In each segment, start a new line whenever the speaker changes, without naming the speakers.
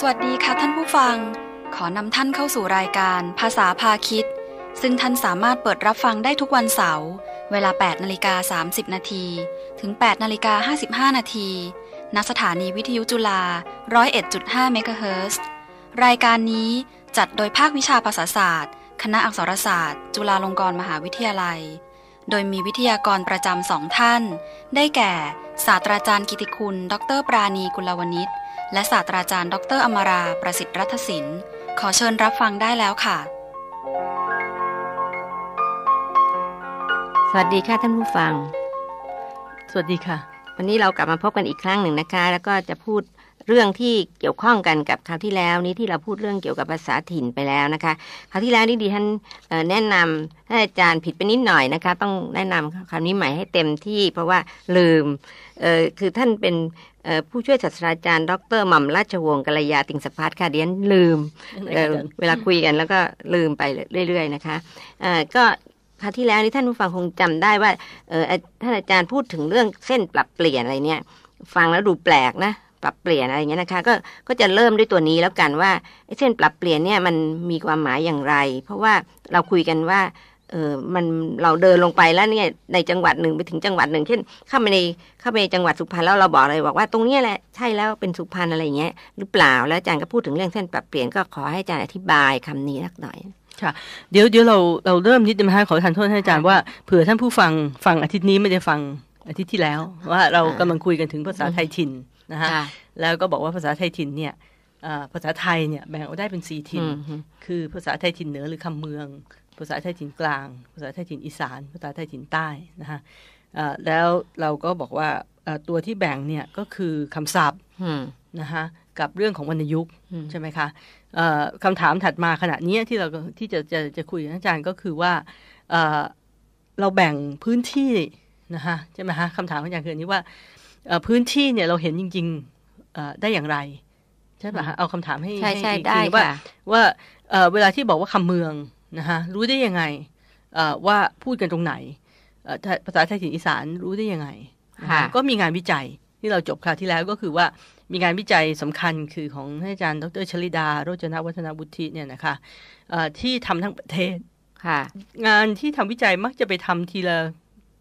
สวัสดีค่ะท่านผู้ฟัง ขอนำท่านเข้าสู่รายการภาษาพาคิด ซึ่งท่านสามารถเปิดรับฟังได้ทุกวันเสาร์ เวลา 8 นาฬิกา 30 นาที ถึง 8 นาฬิกา55 นาทีณสถานีวิทยุจุฬา 101.5 เมกะเฮิร์รายการนี้จัดโดยภาควิชาภาษาศาสตร์ คณะอักษรศาสตร์ จุฬาลงกรณ์มหาวิทยาลัย โดยมีวิทยากรประจำสองท่าน ได้แก่ ศาสตราจารย์กิติคุณ ดรปราณีกุลวณิชย์และศาสตราจารย์ดร อมรา ประสิทธิ์รัตศิลป์ขอเชิญรับฟังได้แล้วค่ะ
สวัสดีค่ะท่านผู้ฟัง สวัสดีค่ะ วันนี้เรากลับมาพบกันอีกครั้งหนึ่งนะคะ แล้วก็จะพูดเรื่องที่เกี่ยวข้องกันกับคราวที่แล้วนี้ที่เราพูดเรื่องเกี่ยวกับภาษาถิ่นไปแล้วนะคะ คราวที่แล้วนี่ดิฉันแนะนำท่านอาจารย์ผิดไปนิดหน่อยนะคะ ต้องแนะนำคำนี้ใหม่ให้เต็มที่เพราะว่าลืมคือท่านเป็นผู้ช่วยศาสตราจารย์ดรหม่ำราชวงศ์กัลยาติงสพัฒค่ะเดียนลืมเวลาคุยกัน แล้วก็ลืมไปเรื่อยๆนะคะก็คราที่แล้วนี่ท่านผู้ฟังคงจำได้ว่าท่านอาจารย์พูดถึงเรื่องเส้นปรับเปลี่ยนอะไรเนี่ยฟังแล้วดูแปลกนะปรับเปลี่ยนอะไรเงี้ยนะคะ ก็ก็จะเริ่มด้วยตัวนี้แล้วกันว่าเส้นปรับเปลี่ยนเนี่ยมันมีความหมายอย่างไร เพราะว่าเราคุยกันว่าเออมันเราเดินลงไปแล้วเนี่ยในจังหวัดหนึ่งไปถึงจังหวัดหนึ่งเช่นเข้าไปในเข้าไปจังหวัดสุพรรณแล้วเราบอกอะไรบอกว่าตรงนี้แหละใช่แล้วเป็นสุพรรณอะไรเงี้ยหรือเปล่าแล้วอาจารย์ก็พูดถึงเรื่อง
เส้นปรับเปลี่ยนก็ขอให้อาจารย์อธิบายคำนี้นักหน่อยค่ะเดี๋ยวเดี๋ยวเราเราเริ่มนิดนึงนะคะขอทานโทษให้อาจารย์ว่าเผื่อท่านผู้ฟังฟังอาทิตย์นี้ไม่ได้ฟังอาทิตย์ที่แล้ว ว่าเรากำลังคุยกันถึงภาษาไทยถิ่นนะคะแล้วก็บอกว่าภาษาไทยถิ่นเนี่ยภาษาไทยเนี่ยแบ่งออกได้เป็นสี่ถิ่นคือภาษาไทยถิ่นเหนือหรือคำเมืองภาษาไทยถิ่นกลาง ภาษาไทยถิ่นอีสาน ภาษาไทยถิ่นใต้นะคะแล้วเราก็บอกว่า ตัวที่แบ่งเนี่ยก็คือคำศัพท์นะคะกับเรื่องของวรรณยุกต์ใช่ไหมคะคำถามถัดมาขณะนี้ที่เราที่จะจะจะคุยกับอาจารย์ก็คือว่าเราแบ่งพื้นที่นะคะใช่ไหมคะคำถามของอาจารย์คือนี้ว่าพื้นที่เนี่ยเราเห็นจริงๆได้อย่างไรใช่ไหมคะเอาคำถามให้ให้อทีว่าว่าเวลาที่บอกว่าคำเมืองนะคะรู้ได้ยังไงว่าพูดกันตรงไหนภาษาไทยถิ่นอีสานรู้ได้ยังไงก็มีงานวิจัยที่เราจบคราวที่แล้วก็คือว่ามีงานวิจัยสำคัญ คือของอาจารย์ ดร ชลิดา โรจนวัฒนบุตรเนี่ยนะคะที่ทำทั้งประเทศงานที่ทำวิจัยมักจะไปทำทีละ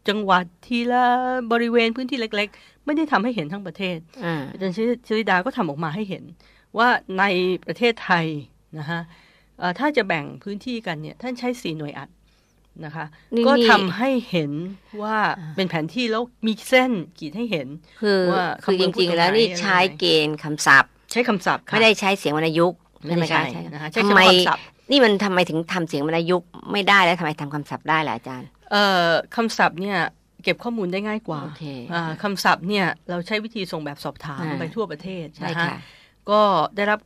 จังหวัดทีละบริเวณพื้นที่เล็กๆ ไม่ได้ทำให้เห็นทั้งประเทศอาจารย์ชลิดาก็ทำออกมาให้เห็น ว่าในประเทศไทยนะคะถ้าจะแบ่งพื้นที่กันเนี่ย ท่านใช้สี่หน่วยอัดนะคะ ก็ทำให้เห็นว่าเป็นแผนที่แล้วมีเส้นขีดให้เห็นคือคือจริงๆแล้วนี่ใช้เกณฑ์คำศัพท์ ใช้คำศัพท์ไม่ได้ใช้เสียงวรรณย
ุกต์ใช่ไหมคะใช้คำศัพท์นี่มันทำไมถึงทำเสียงวรรณยุกต์ไม่ได้แล้วทำไมทำคำศัพท์ได้ล่ะอาจารย์
เอคํคำศัพท์เนี่ย เก็บข้อมูลได้ง่ายกว่าคำศัพท์เนี่ยเราใช้วิธีส่งแบบสอบถามไปทั่วประเทศนะคะก็ได้รับ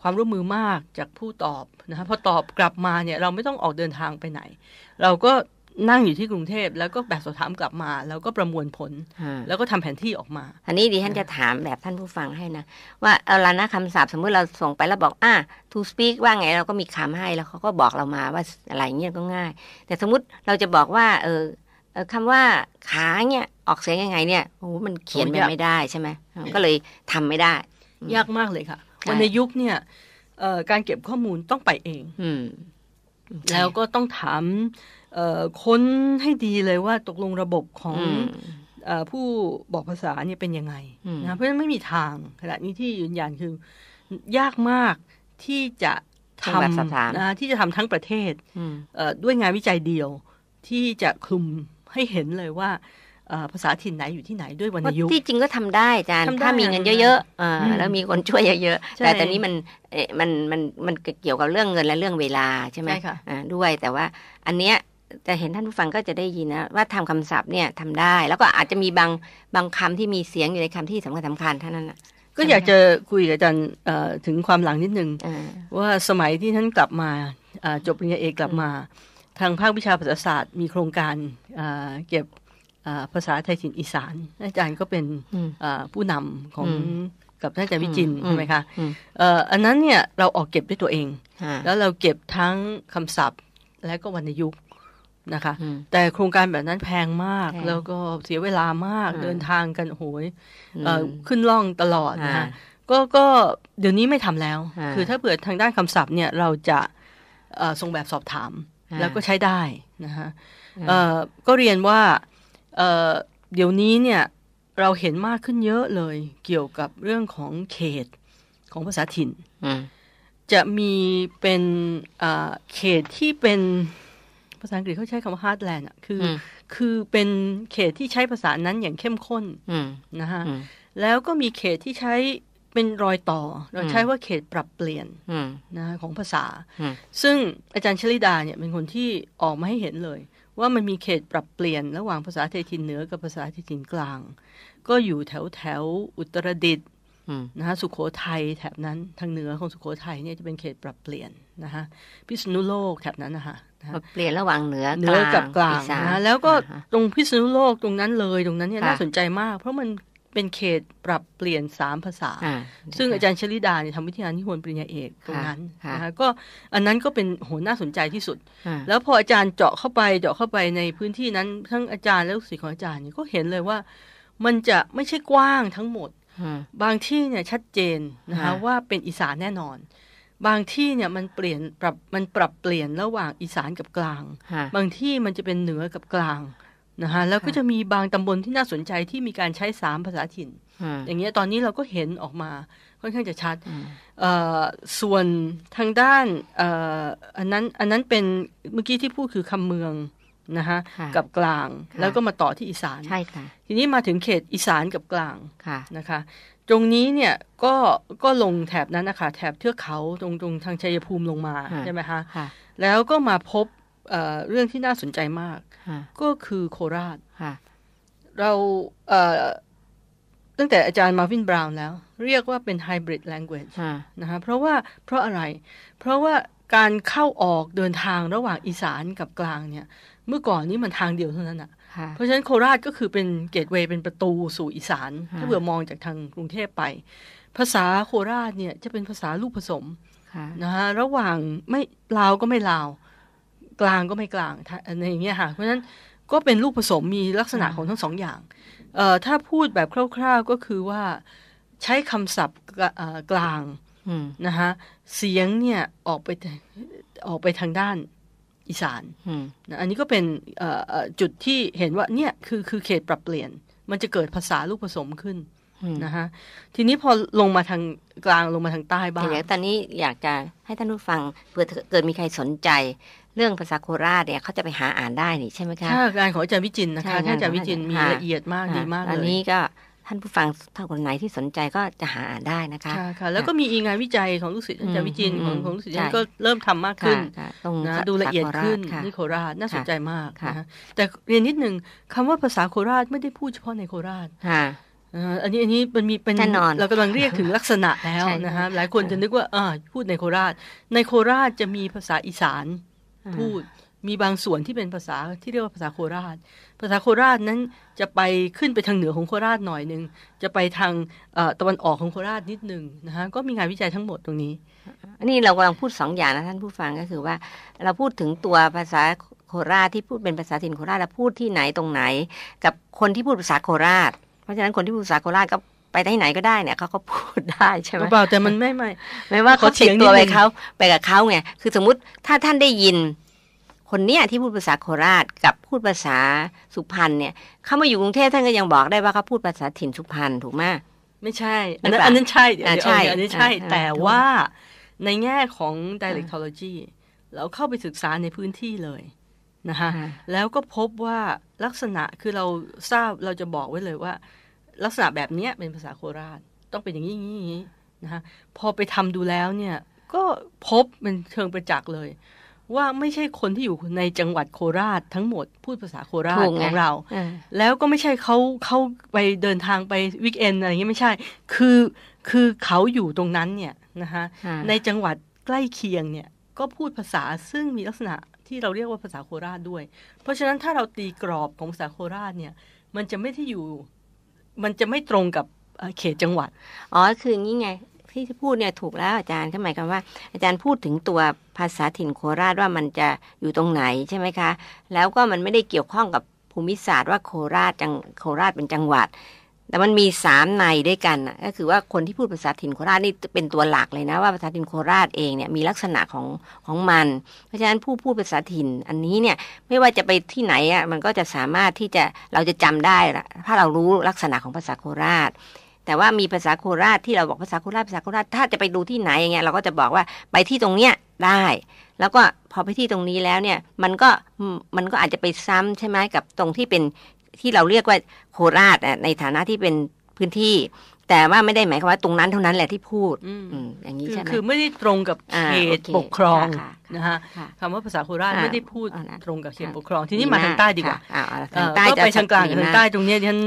ความร่วมมือมากจากผู้ตอบนะคะพอตอบกลับมาเนี่ย เราไม่ต้องออกเดินทางไปไหน เราก็นั่งอยู่ที่กรุงเทพแล้วก็แบบสอบถามกลับมา แล้วก็ประมวลผลแล้วก็
ทำแผนที่ออกมา อันนี้ดิฉันจะถามแบบท่านผู้ฟังให้นะว่าเอาละนะคำศัพท์สมมติเราส่งไปแล้วบอกอ่า to speak ว่าไงเราก็มีคำให้แล้วเขาก็บอกเรามาว่าอะไรเงี้ยก็ง่ายแต่สมมติเราจะบอกว่า เออคำว่าขาเนี่ยออกเสียงยังไงเนี่ยโอ้มัน
เขียนไม่ได้ใช่ไหมก็เลยทำไม่ได้ยากมากเลยค่ะ วันในยุคเนี่ยการเก็บข้อมูลต้องไปเอง แล้วก็ต้องถามค้นให้ดีเลยว่าตกลงระบบของผู้บอกภาษาเนี่ยเป็นยังไงนะเพราะฉะนั้นไม่มีทางขณะนี้ที่ยืนยันคือ ยากมากที่จะทำนะ ที่จะทำทั้งประเทศด้วยงานวิจัยเดียว ที่จะคลุมให้เห็นเลยว่าภาษาถิ่นไหนอยู่ที่ไหนด้วยวรรณยุกต์ที่
จริงก็ทำได้
อาจารย์ถ้ามีเงินเยอะๆแล้วมีคน
ช่วยเยอะ ๆ แต่ตอนนี้มันมันมันมันเกี่ยวกับเรื่องเงินและเรื่องเวลาใช่ไหมด้วยแต่ว่าอันเนี้ยจะเห็นท่านผู้ฟังก็จะได้ยินนะว่าทำคำศัพท์เนี่ยทำได้ แล้วก็อาจจะมีบางบาง
คำที่มีเสียงอยู่ในคำที่สำคัญสำคัญเท่านั้นก็อยากจะคุยกับอาจารย์ถึงความหลังนิดนึงว่าสมัยที่ท่านกลับมาจบปริญญาเอกกลับมาทางภาควิชาภาษาศาสตร์ มีโครงการเก็บภาษาไทยจินอีสาน อาจารย์ก็เป็นผู้นำของกับท่านอาจารย์วิจินใช่ไหมคะ อันนั้นเนี่ย เราออกเก็บด้วยตัวเอง แล้วเราเก็บทั้งคำศัพท์และก็วรรณยุกนะคะ แต่โครงการแบบนั้นแพงมาก แล้วก็เสียเวลามาก เดินทางกันโหยขึ้นล่องตลอดนะคะ ก็ก็ เดี๋ยวนี้ไม่ทำแล้ว คือถ้าเผื่อทางด้านคำศัพท์เนี่ยเราจะส่งแบบสอบถามแล้วก็ใช้ได้นะคะก็เรียนว่าเเดี๋ยวนี้เนี่ยเราเห็นมากขึ้นเยอะเลยเกี่ยวกับเรื่องของเขตของภาษาถิ่น จะมีเป็นเขตที่เป็นภาษาอังกฤษเขาใช้คำว่า h a r t l a n d คือ คือเป็นเขตที่ใช้ภาษานั้นอย่างเข้มข้นนะฮะแล้วก็มีเขตที่ใช้เป็นรอยต่อเราใช้ว่าเขตปรับเปลี่ยนนะของภาษาซึ่งอาจารย์ชลิดาเนี่ยเป็นคนที่ออกมาให้เห็นเลยว่ามันมีเขตปรับเปลี่ยน ระหว่างภาษาไทยถิ่นเหนือกับภาษาไทยถิ่นกลาง ก็อยู่แถวแถวอุตรดิตถ์นะฮะสุขโขทัยแถบนั้นทางเหนือของสุขโขทัยเนี่ยจะเป็นเขตปรับเปลี่ยนนะฮะพิษณุโลกแถบนั้นนะคะเปลี่ยนระหว่างเหนือเหนือกับกลางนะแล้วก็ตรงพิษณุโลกตรงนั้นเลยตรงนั้นเนี่ยน่าสนใจมากเพราะมันเป็นเขตปรับเปลี่ยนสามภาษาซึ่งอาจารย์ชลิดาเนี่ยทำวิทยานิพนธ์ปริญญาเอกตรงนั้นนะคะก็อันนั้นก็เป็นโหน่าสนใจที่สุดแล้วพออาจารย์เจาะเข้าไปเจาะเข้าไปในพื้นที่นั้นทั้งอาจารย์และลูกศิษย์ของอาจารย์เนี่ยก็เห็นเลยว่า มันจะไม่ใช่กว้างทั้งหมดบางที่เนี่ยชัดเจนนะคะว่าเป็นอีสานแน่นอน บางที่เนี่ยมันเปลี่ยนปรับมันปรับเปลี่ยนระหว่างอีสานกับกลาง บางที่มันจะเป็นเหนือกับกลางนะคะแล้วก็จะมีบางตำบลที่น่าสนใจที่มีการใช้สามภาษาถิ่น อย่างเงี้ยตอนนี้เราก็เห็นออกมาค่อนข้างจะชัดส่วนทางด้านอันนั้นอันนั้นเป็นเมื่อกี้ที่พูดคือคำเมืองนะคะกับกลางแล้วก็มาต่อที่อีสานใช่ค่ะทีนี้มาถึงเขตอีสานกับกลางะนะคะตรงนี้เนี่ยก็ก็ลงแถบนั้นนะคะแถบเทือกเขาตรงตรงทางชัยภูมิลงมาใช่ไหมคะแล้วก็มาพบเรื่องที่น่าสนใจมากก็คือโคราชเราตั้งแต่อาจารย์มาวินบราวน์แล้ว เรียกว่าเป็นไฮบริดแลงเวจนะคะ เพราะว่าเพราะอะไร เพราะว่าการเข้าออกเดินทางระหว่างอีสานกับกลางเนี่ย เมื่อก่อนนี้มันทางเดียวเท่านั้นอ่ะเพราะฉะนั้นโคราชก็คือเป็นเกตเวย์เป็นประตูสู่อีสานถ้าเบื่อมองจากทางกรุงเทพไป ภาษาโคราชเนี่ยจะเป็นภาษาลูกผสมนะฮะระหว่างไม่ลาวก็ไม่ลาวกลางก็ไม่กลาง ในอย่างเงี้ยค่ะ เพราะฉะนั้นก็เป็นลูกผสมมีลักษณะของทั้งสองอย่าง ถ้าพูดแบบคร่าวๆก็คือว่าใช้คำศัพท์กลางนะคะเสียงเนี่ยออกไปออกไปทางด้านอีสานอันนี้ก็เป็นจุดที่เห็นว่าเนี่ยคือคือเขตปรับเปลี่ยน มันจะเกิดภาษาลูกผสมขึ้น นะคะทีนี้พอลงมาทางกลางลงมาทางใต้บ้างเด่ตอนน
ี้อยากจะให้ท่านผู้ฟังเผื่อเกิดมีใครสนใจเรื่องภาษาโคราชเนี่ยเขาจะไปหาอ่านได้นี่ใช่ไหมคะช่ะงานของ
อาจารย์วิจินนะคะท่านอาจารย์วิจินมีละเอียดมากดีมากเลยอันนี้ก
็ท่านผู้ฟังท่านคนไหนที่สนใจก็จะหาอ่านได้นะคะใช่
ค่ะแล้วก็มีงานวิจัยของลูกศิษย์อาจารย์วิจินของของลูกศิษย์ก็เริ่มทำมากขึ้นนะดูละเอียดขึ้นนี่โคราชน่าสนใจมากนะแต่เรียนนิดหนึ่งคำว่าภาษาโคราชไม่ได้พูดเฉพาะในโคราชอันนี้อันนี้มันมีเป็นเรากำลังเรียกถึงลักษณะแล้วนะคะหลายคนจะนึกว่าพูดในโคราชในโคราชจะมีภาษาอีสานพูดมีบางส่วนที่เป็นภาษาที่เรียกว่าภาษาโคราช ภาษาโคราชนั้นจะไปขึ้นไปทางเหนือของโคราชหน่อยหนึ่งจะไปทางตะวันออกของโคราชนิดหนึ่งนะคะก็มีงานวิจัยทั้งหมดตรงนี้นี่เรากำลังพูดสองอย่างนะท่านผู้ฟังก็คือว่าเราพูดถึงตัวภาษาโค
ราชที่พูดเป็นภาษาถิ่นโคราชเราพูดที่ไหนตรงไหนกับคนที่พูดภาษาโคราชเพราะฉะนั้นคนที่พูดภาษาโคราชก็ไปได้ไหนก็ได้เนี่ยเขาก็พูดได้ ใช่ไหมเปล่าแต่มันไม่
ไม่ไม่ว่าเขาติดตัวไปเขาไปก
ับเขาไงคือสมมติถ้าท่านได้ยิน คนเนี้ยที่พูดภาษาโคราช กับพูดภาษาสุพรรณเนี่ยเขามาอยู่กรุงเทพท่านก็ยังบอกได้ว่าเขาพูดภาษาถิ่นสุพรรณถูกไหม
ไม่ใช่ อันนั้นอันนั้นใช่อันใช่อันนี้ใช่ แต่ว่าในแง่ของ dialectology เราเข้าไปศึกษาในพื้นที่เลยนะคะแล้วก็พบว่าลักษณะคือเราทราบเราจะบอกไว้เลยว่าลักษณะแบบนี้เป็นภาษาโคราชต้องเป็นอย่างนี้นี้นะคะพอไปทำดูแล้วเนี่ย ก็พบเป็นเชิงประจักษ์เลย ว่าไม่ใช่คนที่อยู่ในจังหวัดโคราชทั้งหมด พูดภาษาโคราชของเราแล้วก็ไม่ใช่เขาเขาไปเดินทางไปวิกเอนอะไรอย่างนี้ไม่ใช่ คือคือเขาอยู่ตรงนั้นเนี่ยนะคะในจังหวัดใกล้เคียงเนี่ยก็พูดภาษาซึ่งมีลักษณะที่เราเรียกว่าภาษาโคราชด้วย เพราะฉะนั้นถ้าเราตีกรอบของภาษาโคราชเนี่ยมันจะไม่ที่อยู่มันจะไม่ตรงกับเขตจังหวัด อ๋อ คืองี้ไงที่พูดเนี่ยถูกแล้วอาจารย์หม
ายความว่า อาจารย์พูดถึงตัวภาษาถิ่นโคราชว่ามันจะอยู่ตรงไหนใช่ไหมคะ แล้วก็มันไม่ได้เกี่ยวข้องกับภูมิศาสตร์ว่าโคราชจังโคราชเป็นจังหวัดแต่มันมีสามในด้วยกันก็คือว่าคนที่พูดภาษาถิ่นโคราชนี่เป็นตัวหลักเลยนะ ว่าภาษาถิ่นโคราชเองเนี่ยมีลักษณะของของมัน เพราะฉะนั้นผู้พูดภาษาถิ่นอันนี้เนี่ยไม่ว่าจะไปที่ไหนอ่ะมันก็จะสามารถที่จะเราจะจำได้ละถ้าเรารู้ลักษณะของภาษาโคราช แต่ว่ามีภาษาโคราช ที่เราบอกภาษาโคราชภาษาโคราชถ้าจะไปดูที่ไหนอย่างเงี้ยเราก็จะบอกว่าไปที่ตรงเนี้ยได้ แล้วก็พอไปที่ตรงนี้แล้วเนี่ยมันก็มันก็อาจจะไปซ้ำใช่ไหมกับตรงที่เป็นที่เราเรียกว่าโคราชในฐานะที่เป็นพื้นที่ แต่ว่าไม่ได้หมายความว่าตรงนั้นเท่านั้นแหละที่พูด
อย่างนี้ใช่ไหมคือไม่ได้ตรงกับเขตปกครองนะคะคำว่าภาษาโคราชไม่ได้พูด ตรงกับเขตปกครองทีนี้มาทางใต้ดีกว่าก็ไปทางกลางกับทางใต้ ตรงนี้ฉัน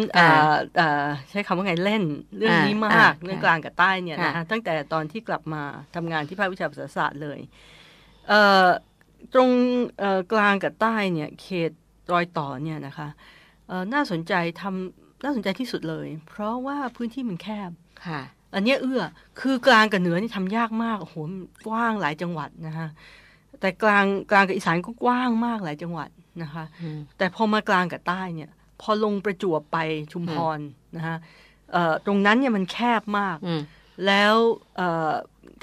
ใช้คำว่าไงเล่นเรื่องนี้มากเรื่องกลางกับใต้เนี่ยนะคะตั้งแต่ตอนที่กลับมาทำงานที่ภาควิชาภาษาศาสตร์เลยตรงกลางกับใต้ เนี่ยเขตรอยต่อเนี่ยนะคะน่าสนใจทำน่าสนใจที่สุดเลย เพราะว่าพื้นที่มันแคบ ค่ะ อันนี้เอื้อคือกลางกับเหนือนี่ทำยากมากโอ้โหกว้างหลายจังหวัดนะคะแต่กลางกลางกับอีสานก็กว้างมากหลายจังหวัดนะคะแต่พอมากลางกับใต้เนี่ย พอลงประจวบไปชุมพรนะคะตรงนั้นเนี่ยมันแคบมากแล้ว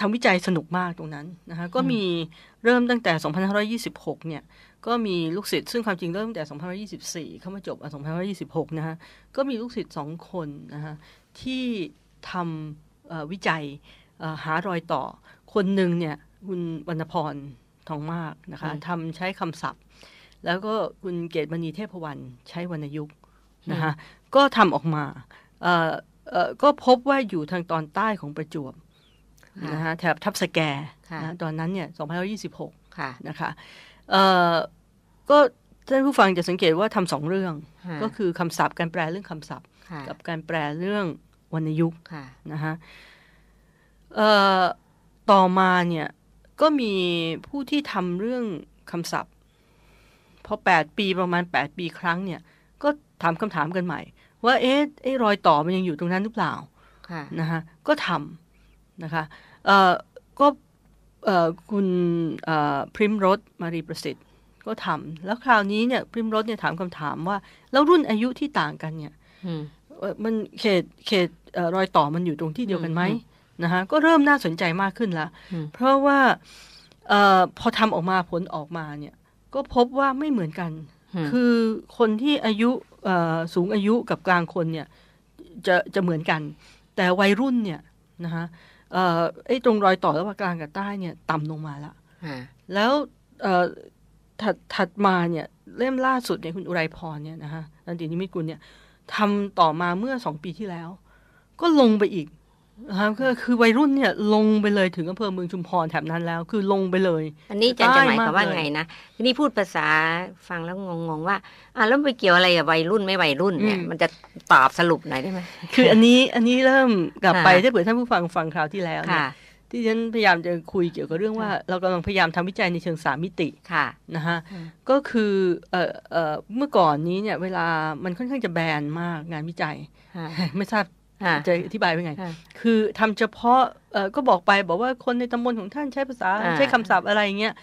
ทำวิจัยสนุกมากตรงนั้นนะคะก็มีเริ่มตั้งแต่ 2526 เนี่ยก็มีลูกศิษย์ซึ่งความจริงเริ่มตั้งแต่ 2024 เข้ามาจบ 2026 นะฮะ ก็มีลูกศิษย์สองคนนะฮะ ที่ทำวิจัยหารอยต่อคนหนึ่งเนี่ย คุณวรรณพรทองมากนะคะทำใช้คำศัพท์ แล้วก็คุณเกตมณีเทพวรรณใช้วรรณยุกนะคะก็ทำออกมาก็พบว่าอยู่ทางตอนใต้ของประจวบนะฮะแถบทับสแกตอนนั้นเนี่ย 2026 นะคะเอ่อก็ท่านผู้ฟังจะสังเกตว่าทำสองเรื่อง ก็คือคำศัพท์การแปลเรื่องคำศัพท์กับการแปลเรื่องวรรณยุกต์นะฮะต่อมาเนี่ย ก็มีผู้ที่ทำเรื่องคำศัพท์พอแปดปีประมาณแปีครั้งเนี่ย ก็ถามคำถามกันใหม่ ว่า เอ๊ะไอ้รอยต่อมันยังอยู่ตรงนั้นหรือเปล่านะฮะก็ทำนะคะก็คุณพริมรสมารีประสิทธิ์ ก็ทำแล้วคราวนี้เนี่ย พริมรสเนี่ยถามคำถามว่าแล้วรุ่นอายุที่ต่างกันเนี่ยมันเขตเขตรอยต่อมันอยู่ตรงที่เดียวกันไหมนะคะก็เริ่มน่าสนใจมากขึ้นละเพราะว่าอพอทำออกมาผลออกมาเนี่ย ก็พบว่าไม่เหมือนกัน คือคนที่อายุสูงอายุกับกลางคนเนี่ย จะจะเหมือนกัน แต่วัยรุ่นเนี่ยนะคะไอ้ตรงรอยต่อระหว่างกลางกับใต้เนี่ย ต่ำลงมาละแล้วถัดถัดมาเนี่ยเล่มล่าสุดเนี่ย คุณอุไรพรเนี่ยนะฮะนันตินิมิตกุลเนี่ยทำต่อมาเมื่อสองปีที่แล้ว ก็ลงไปอีกครับก็คือวัยรุ่นเนี่ย ลงไปเลยถึงอำเภอเมืองชุมพรแถบนั้นแล้วคือลงไปเลย อันนี้จะจะหมายความว่าไงนะทีนี้พูดภาษาฟั
งแล้วงงๆว่า อ่าแล้วไปเกี่ยวอะไรกับวัยรุ่นไม่วัยรุ่นเนี่ยมันจะตอบสรุปหน่อยได้ไหม
คืออันนี้อันนี้เริ่มกลับไปถ้าเผื่อท่านผู้ฟังฟังคราวที่แล้วเนี่ยที่ฉันพยายามจะคุยเกี่ยวกับเรื่องว่าเรากำลังพยายามทำวิจัยในเชิงสามมิติค่ะนะฮะก็คือเอ่อเมื่อก่อนนี้เนี่ย เวลามันค่อนข้างจะแบนมากงานวิจัยไม่ทราบจะอธิบายเป็นไง คือ ทำเฉพาะก็บอกไป บอกว่าคนในตำบลของท่านใช้ภาษา ใช้คำศัพท์อะไรเงี้ย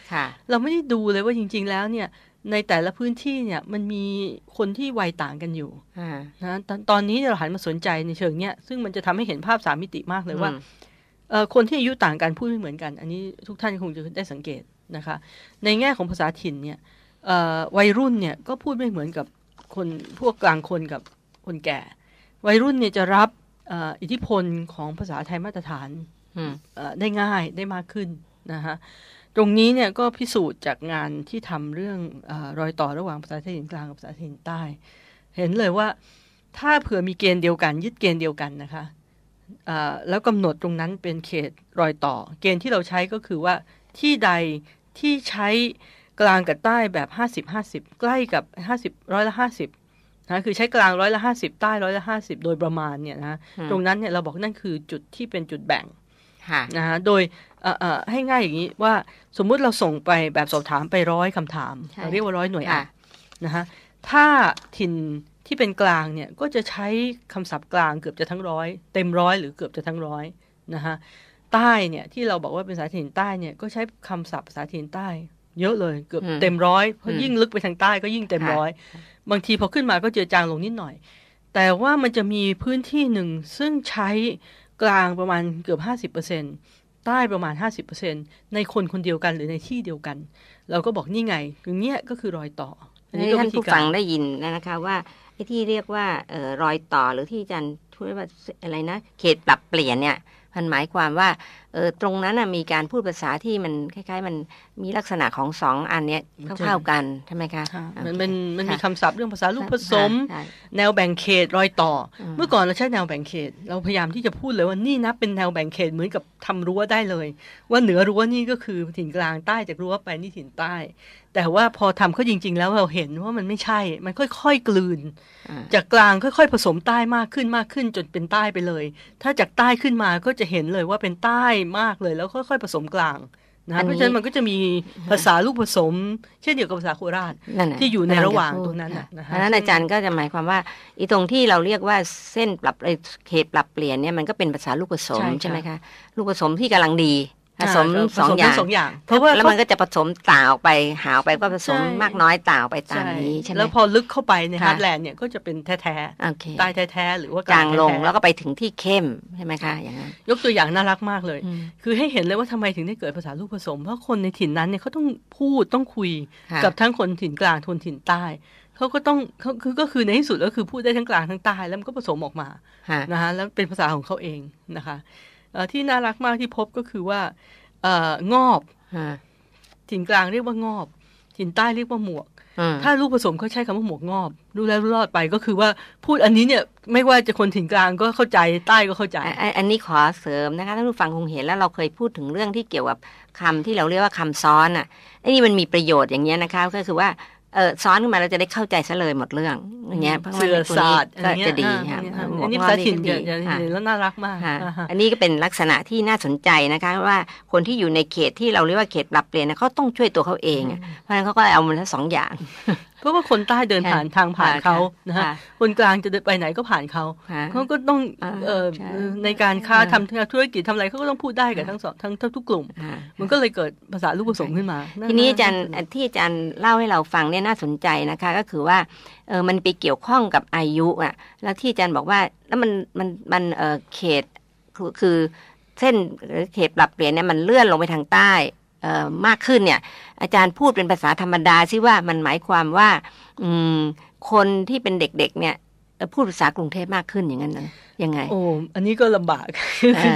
เราไม่ได้ดูเลยว่าจริงๆ แล้วเนี่ย ในแต่ละพื้นที่เนี่ย มันมีคนที่วัยต่างกันอยู่นะตตอนนี้เราหันมาสนใจในเชิงเนี้ย ซึ่งมันจะทำให้เห็นภาพสามมิติมากเลยว่า คนที่อายุต่างกันพูดไม่เหมือนกัน อันนี้ทุกท่านคงจะได้สังเกตนะคะ ในแง่ของภาษาถิ่นเนี่ย วัยรุ่นเนี่ย ก็พูดไม่เหมือนกับคนพวกกลางคนกับคนแก่ วัยรุ่นเนี่ยจะรับอิทธิพลของภาษาไทยมาตรฐานได้ง่ายได้มากขึ้นนะฮะตรงนี้เนี่ยก็พิสูจน์จากงานที่ทำเรื่องอรอยต่อระหว่างภาษาไทยกลางกับภาษาไทยใต้ เห็นเลยว่าถ้าเผื่อมีเกณฑ์เดียวกัน ยึดเกณฑ์เดียวกันนะคะแล้วกำหนดตรงนั้นเป็นเขตรอยต่อ เกณฑ์ที่เราใช้ก็คือว่าที่ใดที่ใช้กลางกับใต้แบบ 50 50ใกล้กับ50ร้อยละนะคือใช้กลางร้อยละห้าสิบใต้ร้อยละห้าสิบโดยประมาณเนี่ยนะตรงนั้นเนี่ยเราบอกนั่นคือจุดที่เป็นจุดแบ่งนะฮะโดยให้ง่ายอย่างนี้ว่าสมมุติเราส่งไปแบบสอบถามไปร้อยคำถามเราเรียกว่าร้อยหน่วยอ่ะนะฮะถ้าถิ่นที่เป็นกลางเนี่ยก็จะใช้คำศัพท์กลางเกือบจะทั้งร้อยเต็มร้อยหรือเกือบจะทั้งร้อยนะฮะใต้เนี่ยที่เราบอกว่าเป็นสายถิ่นใต้เนี่ยก็ใช้คำศัพท์สายาถิ่นใต้เยอะเลยเกือบเต็มร้อยเพราะยิ่งลึกไปทางใต้ก็ยิ่งเต็มร้อยบางทีพอขึ้นมาก็เจอจางลงนิดหน่อย แต่ว่ามันจะมีพื้นที่หนึ่งซึ่งใช้กลางประมาณเกือบห้าสิบเปอร์เซ็นต์ใต้ประมาณ50%ในคนคนเดียวกันหรือในที่เดียวกัน เราก็บอกนี่ไงอย่างเงี้ยก็คือรอยต่ออันนี้ท่านผู้ฟังได้ยินนะคะว่าไอ้ที่เรียกว่าออรอยต่อหรือที่อาจารย์
่วยว่าอะไรนะเขตปรับเปลี่ยนเนี่ยมันหมายความว่าเออตรงนั้นนะมีการพูดภาษาที่มันคล้ายๆ มันมีลักษณะของสองอันเนี้ยเข้าๆกันใช่ไหมคะ
มันมันมันมีคำศัพท์เรื่องภาษาลูกผสม แนวแบ่งเขตรอยต่อ เมื่อก่อนเราใช้แนวแบ่งเขต เราพยายามที่จะพูดเลยว่านี่นะเป็นแนวแบ่งเขตเหมือนกับทำรั้วได้เลย ว่าเหนือรั้วนี่ก็คือถิ่นกลางใต้จากรั้วไปนี่ถิ่นใต้ แต่ว่าพอทำเขาจริง ๆ แล้วเราเห็นว่ามันไม่ใช่มันค่อย ๆกลืน จากกลางค่อยๆผสมใต้มากขึ้นมากขึ้นจนเป็นใต้ไปเลย ถ้าจากใต้ขึ้นมาก็จะเห็นเลยว่าเป็นใต้มากเลยแล้วค่อย ๆผสมกลางนะเพราะฉะนั้นมันก็จะมีภาษาลูกผสม เช่นเดียวกับภาษาโคราชที่อยู่ในระหว่างตรงนั้นนะฮะนั้นอ
าจารย์ก็จะหมายความว่าอีตรงที่เราเรียกว่าเส้นปรับเขตปรับเปลี่ยนเนี่ยมันก็เป็นภาษาลูกผสมใช่ไหมคะ ลูกผสมที่กำลังดีผสมสองอย่างงาง เพราะว่าแล้วมันก็จะผสมต่าออกไปหาออกไปก็ผสมมากน้อยต่าออกไปตามนี้ใช่ไหมแล้วพอ
ลึกเข้าไปในฮาร์ดแลนด์เนี่ยก็จะเป็นแท้ๆตายแท้ๆหรือว่ากลางลง แล้วก็ไปถึงที่เข้มใช่ไหมคะอย่างนั้นยกตัวอย่างน่ารักมากเลย คือให้เห็นเลยว่าทำไมถึงได้เกิดภาษาลูกผสม เพราะคนในถิ่นนั้นเนี่ยเขาต้องพูดต้องคุยกับทั้งคนถิ่นกลางุนถิ่นใต้เขาก็ต้องคือก็คือในที่สุดก็คือพูดได้ทั้งกลางทั้งใต้แล้วมันก็ผสมออกมานะคะแล้วเป็นภาษาของเขาเองนะคะที่น่ารักมากที่พบก็คือว่างอบถิ่นกลางเรียกว่างอบถิ่นใต้เรียกว่าหมวกถ้าลูกผสมเขาใช้คำว่าหมวกงอบรู้แล้วรอดไป ก็คือว่าพูดอันนี้เนี่ยไม่ว่าจะคนถิ่นกลางก็เข้าใจใต้ก็เข้าใจอันนี้ขอเสริมนะคะท่านผู้ฟังคงเห็นแล้วเราเคยพูดถึงเรื่องที่เกี่ยวกั
บคำที่เราเรียกว่าคำซ้อนอ่ะไอ้นี่มันมีประโยชน์อย่างเงี้ยนะคะก็คือว่าเออซ้อนขึ้นมาเราจะได้เข้าใจซะเลยหมดเรื่องอย่างเงี้ยเพราะว่าตัวนี้ก็จะดีค่ะหัวข้อนี้ดี
แล้วน่ารักมากอั
นนี้ก็เป็นลักษณะที่น่าสนใจนะคะว่าคนที่อยู่ในเขตที่เราเรียกว่าเขตปรับเปลี่ยนเขาต้องช่วยตัวเขาเองเพราะฉะนั้นเขาก็เอามันทั้งสองอย่าง
เพราะว่าคนใต้เดินผ่านทางผ่านเขานะฮะ คนกลางจะเดินไปไหนก็ผ่านเขาเขาก็ต้องในการค้าทำธุรกิจทำอะไรเขาก็ต้องพูดได้กับทั้งสองทั้งทุกกลุ่ม มันก็เลยเกิดภาษาลูกผสมขึ้นมาทีนี้อาจารย์ที่อาจารย์เล่าให้เราฟังเนี่ยน่าสนใจ
นะคะ ก็คือว่าเออมันไปเกี่ยวข้องกับอายุอ่ะ แล้วที่อาจารย์บอกว่า แล้วมันมันมันเออเขต คือเส้นเขตปรับเปลี่ยนเนี่ยมันเลื่อนลงไปทางใต้มากขึ้นเนี่ย อาจารย์พูดเป็นภาษาธรรมดาซิว่ามันหมายความว่าคนที่เป็นเด็กๆเนี่ยพูดภาษากรุงเทพมากขึ้นอย่างนั้นนะ
ยังไง โอ้อันนี้ก็ลำบาก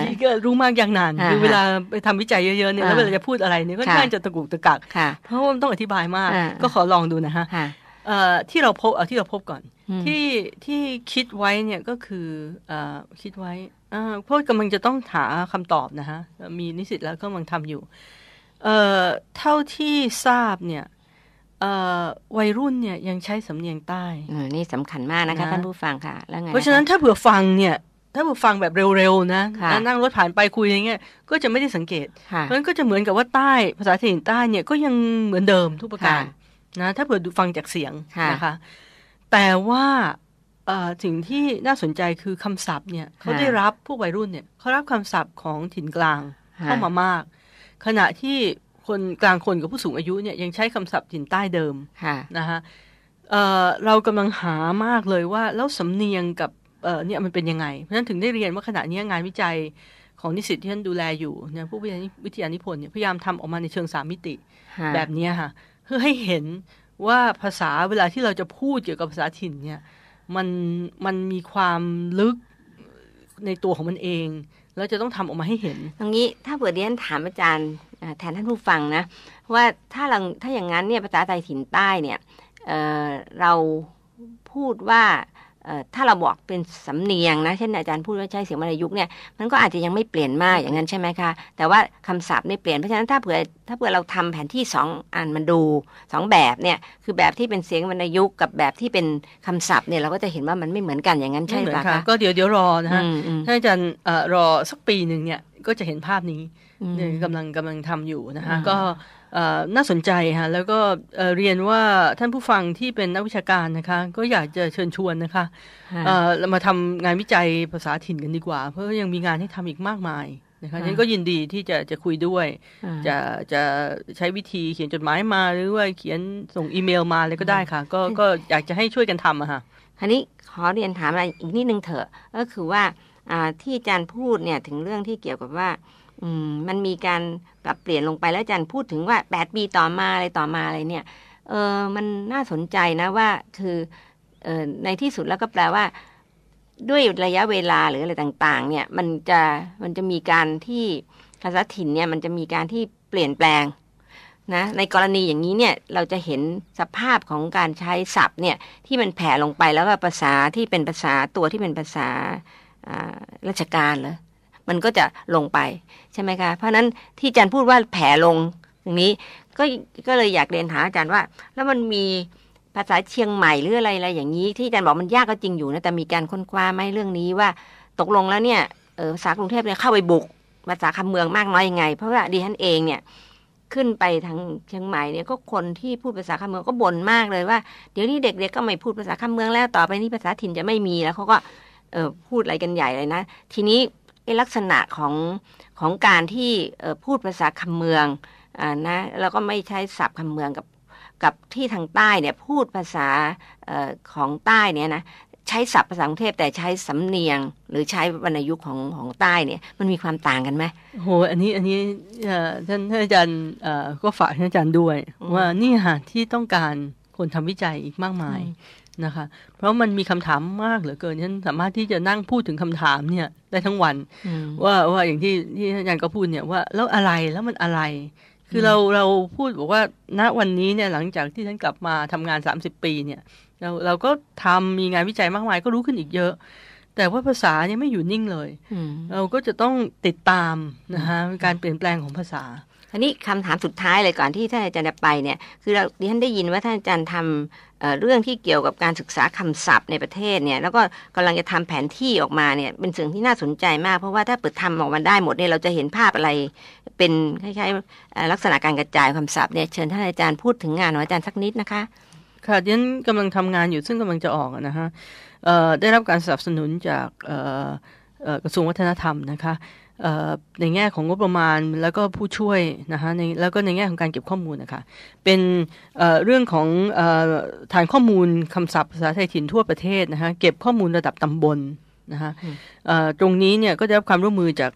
นี้ก็รู้มากอย่างนานคือเวลาไปทำวิจัยเยอะๆเนี่ยแล้วเวลาจะพูดอะไรเนี่ยก็ค่อนข้างจะตะกุกตะกักเพราะว่ามันต้องอธิบายมากก็ขอลองดูนะฮะที่เราพบที่เราพบก่อนที่ที่คิดไว้เนี่ยก็คือคิดไว้เพราะกำลังจะต้องหาคำตอบนะฮะมีนิสิตแล้วก็กำลังทำอยู่เอ่อเท่าที่ทราบเนี่ยวัยรุ่นเนี่ยยังใช้สำเนียงใต้ นี่สำคัญมากนะคะท่านผู้ฟังค่ะแล้วไงเพราะฉะนั้นถ้าเผื่อฟังเนี่ยถ้าเผื่อฟังแบบเร็ว ๆ นะ นั่งรถผ่านไปคุยอย่างเงี้ยก็จะไม่ได้สังเกต เพราะฉะนั้นก็จะเหมือนกับว่าใต้ ภาษาถิ่นใต้เนี่ยก็ยังเหมือนเดิมทุกประการนะ ถ้าเผื่อฟังจากเสียงนะคะแต่ว่าสิ่งที่น่าสนใจคือคำศัพท์เนี่ย เขาได้รับพวกวัยรุ่นเนี่ย เขารับคำศัพท์ของถิ่นกลางเข้ามามากขณะที่คนกลางคนกับผู้สูงอายุเนี่ยยังใช้คำศัพท์ถิ่นใต้เดิมนะคะเเรากำลังหามากเลยว่า แล้วสำเนียงกับเนี่ยมันเป็นยังไง เพราะนั้นถึงได้เรียนว่าขณะนี้งานวิจัยของนิสิตที่ท่านดูแลอยู่เนี่ยผู้วิทยานิพนธ์เนี่ยพยายามทำออกมาในเชิงสามมิติแบบนี้ค่ะเพื่อให้เห็นว่าภาษาเวลาที่เราจะพูดเกี่ยวกับภาษาถิ่นเนี่ย มันมันมีความลึกในตัวของมันเองแล้วจะต้องทำออกมาให้เห็นตรงนี้ถ้าเผื่อเรียนถามอาจารย์
แทนท่านผู้ฟังนะ ว่าถ้าเราถ้าอย่างนั้นเนี่ยภาษาไทยถิ่นใต้เนี่ยเเราพูดว่าถ้าเราบอกเป็นสำเนียงนะเช่นอาจารย์พูดว่าใช้เสียงมรยุกเนี่ยมันก็อาจจะยังไม่เปลี่ยนมากอย่างนั้นใช่ไหมคะแต่ว่าคำศัพท์ไม่เปลี่ยนเพราะฉะนั้นถ้าเผื่อถ้าเผื่อเราทำแผนที่สองอันมันดู2แบบเนี่ย คือแบบที่เป็นเสียงมรรยุกกับแบบที่เป็นคำศัพท์เนี่ยเราก็จะเห็นว่ามันไม่เหมือนกันอย่างนั้นใช่ไหมคะก็
เดี๋ยวเดี๋ยวรอนะฮะถ้าอาจารย์รอสักปีหนึ่งเนี่ยก็จะเห็นภาพนี้กำลังกำลังทำอยู่นะคะก็น่าสนใจฮะแล้วก็เรียนว่าท่านผู้ฟังที่เป็นนักวิชาการนะคะ ก็อยากจะเชิญชวนนะคะเรามาทำงานวิจัยภาษาถิ่นกันดีกว่า เพราะยังมีงานให้ทำอีกมากมายนะคะฉันก็ยินดีที่จะจะคุยด้วย จะจะใช้วิธีเขียนจดหมายมา หรือว่าเขียนส่งอีเมลมาเลยก็ได้ค่ะ ก็ก็อยากจะให้ช่วยกันทำอะค่ะทีนี้ขอเรียนถามอะไรอีกนิดนึงเถอะ ก็คือว่
าที่อาจารย์พูดเนี่ยถึงเรื่องที่เกี่ยวกับว่ามันมีการปรับเปลี่ยนลงไปแล้วอาจารย์พูดถึงว่าแปดปีต่อมาอะไรต่อมาอะไรเนี่ยเออมันน่าสนใจนะว่าคือออในที่สุดแล้วก็แปลว่า ด้วยระยะเวลาหรืออะไรต่าง ๆเนี่ยมันจะมันจะมีการที่ภาษาถิ่นเนี่ยมันจะมีการที่เปลี่ยนแปลงนะในกรณีอย่างนี้เนี่ยเราจะเห็นสภาพของการใช้ศัพท์เนี่ยที่มันแผ่ลงไปแล้วว่าภาษาที่เป็นภาษาตัวที่เป็นภาษาราชการเหรอมันก็จะลงไปใช่ไหมคะ เพราะนั้นที่อาจารย์พูดว่าแผลลงอย่างนี้ ก็ก็เลยอยากเรียนถามอาจารย์ว่า แล้วมันมีภาษาเชียงใหม่หรืออะไรอะไรอย่างนี้ที่อาจารย์บอกมันยากก็จริงอยู่นะแต่มีการค้นคว้าไหมเรื่องนี้ว่าตกลงแล้วเนี่ยภาษากรุงเทพเนี่ยเข้าไปบุกภาษาคำเมืองมากน้อยยังไง เพราะว่าดิฉันเองเนี่ยขึ้นไปทางเชียงใหม่เนี่ยก็คนที่พูดภาษาคำเมืองก็บ่นมากเลยว่าเดี๋ยวนี้เด็กๆก็ไม่พูดภาษาคำเมืองแล้วต่อไปนี้ภาษาถิ่นจะไม่มีแล้วเขาก็เออพูดอะไรกันใหญ่เลยนะทีนี้ลักษณะของของการที่พูดภาษาคำเมืองอนะแล้วก็ไม่ใช้ศัพท์คำเมืองกับกับที่ทางใต้เนี่ยพูดภาษาอของใต้เนี่ยนะใช้ศัพท์ภาษากรุงเทพแต่ใช้สำเนียงหรือ
ใช้วรรณยุกต์ของของใต้เนี่ยมันมีความต่างกันไหมโหอันนี้อันนี้ท่านอาจารย์ก็ฝากท่านอาจารย์ด้วย ว่านี่ฮะที่ต้องการคนทำวิจัยอีกมากมายนะคะ เพราะมันมีคำถามมากเหลือเกินฉันสามารถที่จะนั่งพูดถึงคำถามเนี่ยได้ทั้งวันว่าว่าอย่างที่ที่อาจารย์ก็พูดเนี่ยว่าแล้วอะไรแล้วมันอะไร คือเราเราพูดบอกว่าณวันนี้เนี่ยหลังจากที่ฉันกลับมาทำงานสามสิบปีเนี่ยเราเราก็ทำมีงานวิจัยมากมายก็รู้ขึ้นอีกเยอะ แต่ว่าภาษาเนี่ยไม่อยู่นิ่งเลย เราก็จะต้องติดตามนะคะการเปลี่ยนแปลงของภาษา
อันนี้คำถามสุดท้ายเลยก่อนที่ท่านอาจารย์จะไปเนี่ย คือเราดิฉันได้ยินว่าท่านอาจารย์ทำเรื่องที่เกี่ยวกับการศึกษาคำศัพท์ในประเทศเนี่ย แล้วก็กำลังจะทำแผนที่ออกมาเนี่ยเป็นสิ่งที่น่าสนใจมาก เพราะว่าถ้าเปิดทำออกมาได้หมดเนี่ยเราจะเห็นภาพอะไร เป็นคล้าย
ๆลักษณะการกระจายคำศัพท์เนี่ยเชิญท่านอาจารย์พูดถึงงานของอาจารย์สักนิดนะคะ ค่ะยันกำลังทำงานอยู่ซึ่งกำลังจะออกนะฮะได้รับการสนับสนุนจากกระทรวงวัฒนธรรมนะคะในแง่ของงบประมาณแล้วก็ผู้ช่วยนะคะในแล้วก็ในแง่ของการเก็บข้อมูลนะคะ เป็นเรื่องของฐานข้อมูลคำศัพท์ภาษาไทยถิ่นทั่วประเทศนะคะเก็บข้อมูลระดับตำบลนะคะตรงนี้เนี่ยก็ได้รับความร่วมมือจาก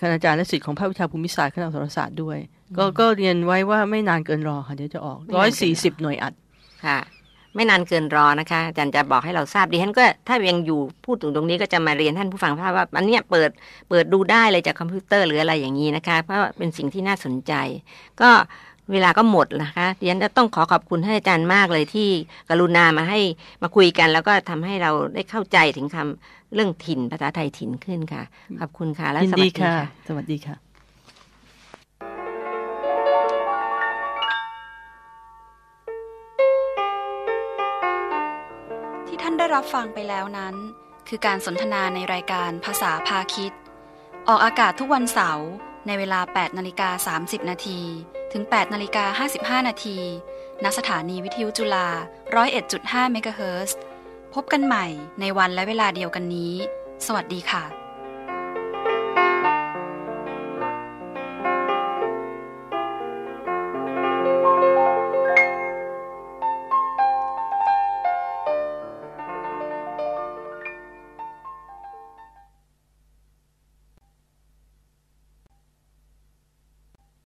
คณาจารย์และสิทธิ์ของภาควิชาภูมิศาสตร์คณะสารศาสตร์ด้วยก็ก็เรียนไว้ว่าไม่นานเกินรอค่ะเดี๋ยวจะออกร้อยสี่สิบหน่วยอัดค่ะ
ไม่นานเกินรอนะคะอาจารย์จะบอกให้เราทราบดิฉันก็ถ้ายังอยู่พูดถึงตรงนี้ก็จะมาเรียนท่านผู้ฟังทราบว่าอันนี้เปิดเปิดดูได้เลยจากคอมพิวเตอร์หรืออะไรอย่างนี้นะคะ เพราะเป็นสิ่งที่น่าสนใจ ก็เวลาก็หมดนะคะดิฉันจะต้องขอขอบคุณท่านอาจารย์มากเลยที่กรุณามาให้มาคุยกัน แล้วก็ทำให้เราได้เข้าใจถึงคำเรื่องถิ่นภาษาไทยถิ่นขึ้นค่ะ ขอบคุณค่ะและสวัสดีค่ะ
สวัสดีค่ะ
รับฟังไปแล้วนั้น คือการสนทนาในรายการภาษาพาคิดออกอากาศทุกวันเสาร์ในเวลา 8 นาฬิกา 30 นาที ถึง 8 นาฬิกา 55 นาทีณสถานีวิทยุจุฬา 101.5 เมกะเฮิรตซ์ พบกันใหม่ในวันและเวลาเดียวกันนี้ สวัสดีค่ะ